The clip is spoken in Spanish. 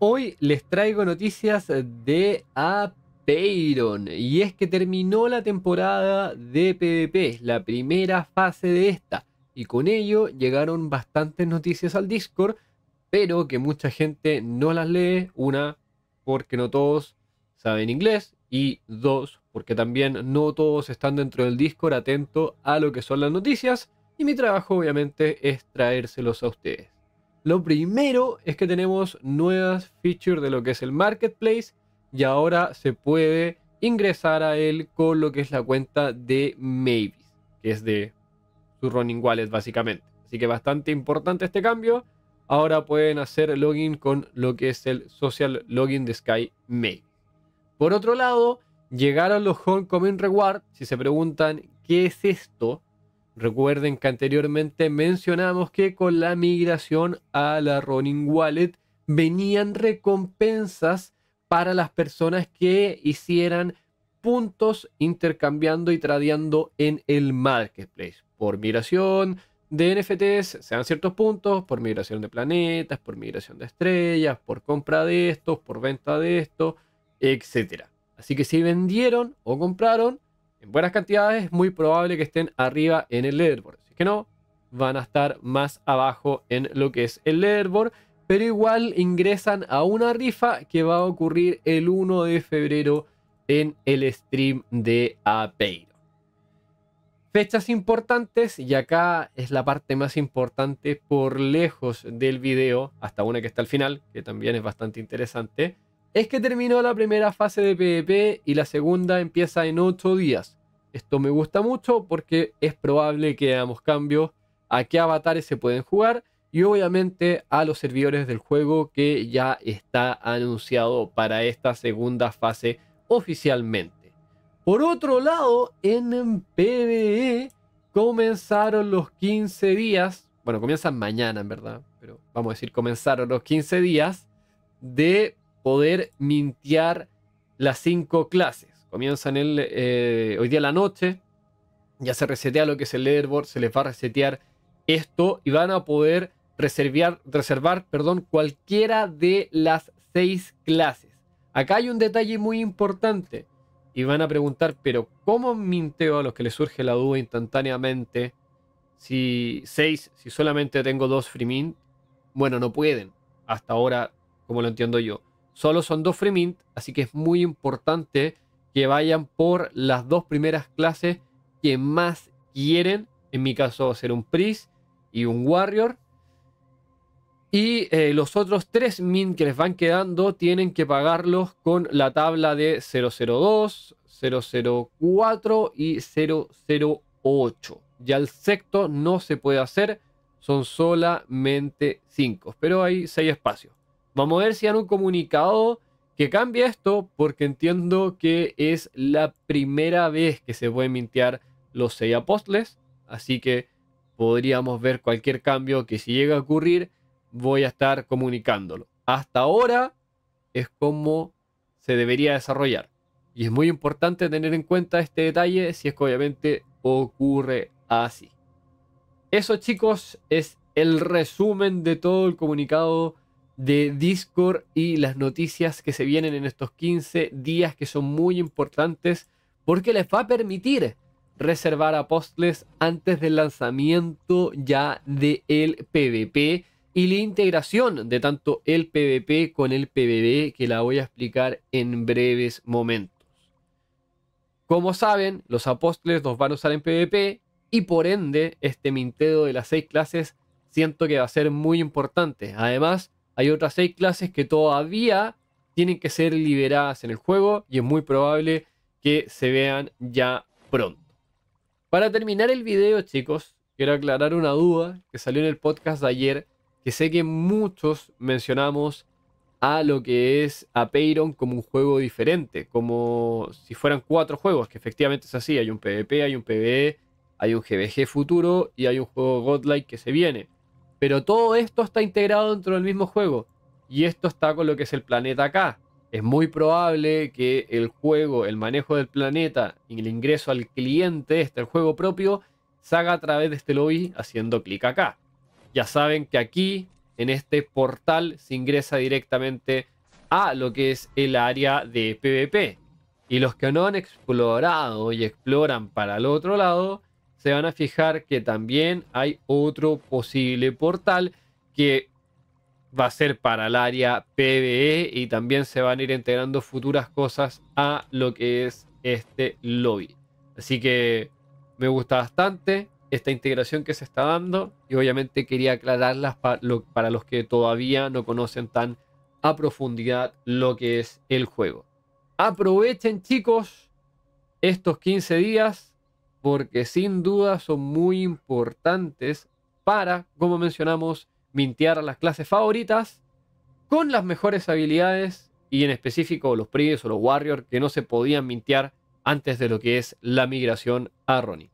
Hoy les traigo noticias de Apeiron y es que terminó la temporada de PvP, la primera fase de esta, y con ello llegaron bastantes noticias al Discord, pero que mucha gente no las lee, una porque no todos saben inglés y dos porque también no todos están dentro del Discord atento a lo que son las noticias y mi trabajo obviamente es traérselos a ustedes. Lo primero es que tenemos nuevas features de lo que es el marketplace y ahora se puede ingresar a él con lo que es la cuenta de Mavis, que es de su Running Wallet básicamente. Así que bastante importante este cambio. Ahora pueden hacer login con lo que es el social login de Sky Mavis. Por otro lado, llegaron los Homecoming Reward. Si se preguntan qué es esto, Recuerden que anteriormente mencionamos que con la migración a la Ronin Wallet venían recompensas para las personas que hicieran puntos intercambiando y tradeando en el marketplace. Por migración de NFTs sean ciertos puntos, por migración de planetas, por migración de estrellas, por compra de estos, por venta de esto, etc. Así que si vendieron o compraron, en buenas cantidades, es muy probable que estén arriba en el leaderboard. Si es que no, van a estar más abajo en lo que es el leaderboard. Pero igual ingresan a una rifa que va a ocurrir el 1 de febrero en el stream de Apeiro. Fechas importantes, y acá es la parte más importante por lejos del video, hasta una que está al final, que también es bastante interesante es que terminó la primera fase de PvP y la segunda empieza en 8 días. Esto me gusta mucho porque es probable que hagamos cambios a qué avatares se pueden jugar y obviamente a los servidores del juego que ya está anunciado para esta segunda fase oficialmente. Por otro lado, en PvE comenzaron los 15 días, bueno, comienzan mañana en verdad, pero vamos a decir comenzaron los 15 días de poder mintear las cinco clases. Comienzan el, eh, hoy día la noche, ya se resetea lo que es el leaderboard, se les va a resetear esto y van a poder reservar, reservar perdón, cualquiera de las seis clases. Acá hay un detalle muy importante y van a preguntar, pero ¿cómo minteo a los que les surge la duda instantáneamente? Si seis, si solamente tengo dos free mint, bueno, no pueden. Hasta ahora, como lo entiendo yo. Solo son dos free mint, así que es muy importante que vayan por las dos primeras clases que más quieren. En mi caso va a ser un Priest y un Warrior. Y eh, los otros tres mint que les van quedando tienen que pagarlos con la tabla de 002, 004 y 008. Ya el sexto no se puede hacer, son solamente cinco, pero hay seis espacios. Vamos a ver si hay un comunicado que cambie esto, porque entiendo que es la primera vez que se pueden mintear los seis apóstoles. Así que podríamos ver cualquier cambio que si llega a ocurrir, voy a estar comunicándolo. Hasta ahora es como se debería desarrollar. Y es muy importante tener en cuenta este detalle si es que obviamente ocurre así. Eso chicos es el resumen de todo el comunicado de Discord y las noticias que se vienen en estos 15 días que son muy importantes porque les va a permitir reservar apóstoles antes del lanzamiento ya del el PvP y la integración de tanto el PvP con el PvB que la voy a explicar en breves momentos. Como saben, los apóstoles nos van a usar en PvP y por ende este mintero de las seis clases siento que va a ser muy importante. Además, hay otras seis clases que todavía tienen que ser liberadas en el juego y es muy probable que se vean ya pronto. Para terminar el video, chicos, quiero aclarar una duda que salió en el podcast de ayer, que sé que muchos mencionamos a lo que es a como un juego diferente, como si fueran cuatro juegos, que efectivamente es así, hay un PvP, hay un PvE, hay un GBG futuro y hay un juego Godlike que se viene. Pero todo esto está integrado dentro del mismo juego. Y esto está con lo que es el planeta acá. Es muy probable que el juego, el manejo del planeta y el ingreso al cliente, este el juego propio, se haga a través de este lobby haciendo clic acá. Ya saben que aquí, en este portal, se ingresa directamente a lo que es el área de PvP. Y los que no han explorado y exploran para el otro lado, se van a fijar que también hay otro posible portal que va a ser para el área PBE y también se van a ir integrando futuras cosas a lo que es este lobby. Así que me gusta bastante esta integración que se está dando y obviamente quería aclararlas para los que todavía no conocen tan a profundidad lo que es el juego. Aprovechen chicos estos 15 días porque sin duda son muy importantes para, como mencionamos, mintear a las clases favoritas con las mejores habilidades y en específico los Prius o los Warriors que no se podían mintear antes de lo que es la migración a Ronin.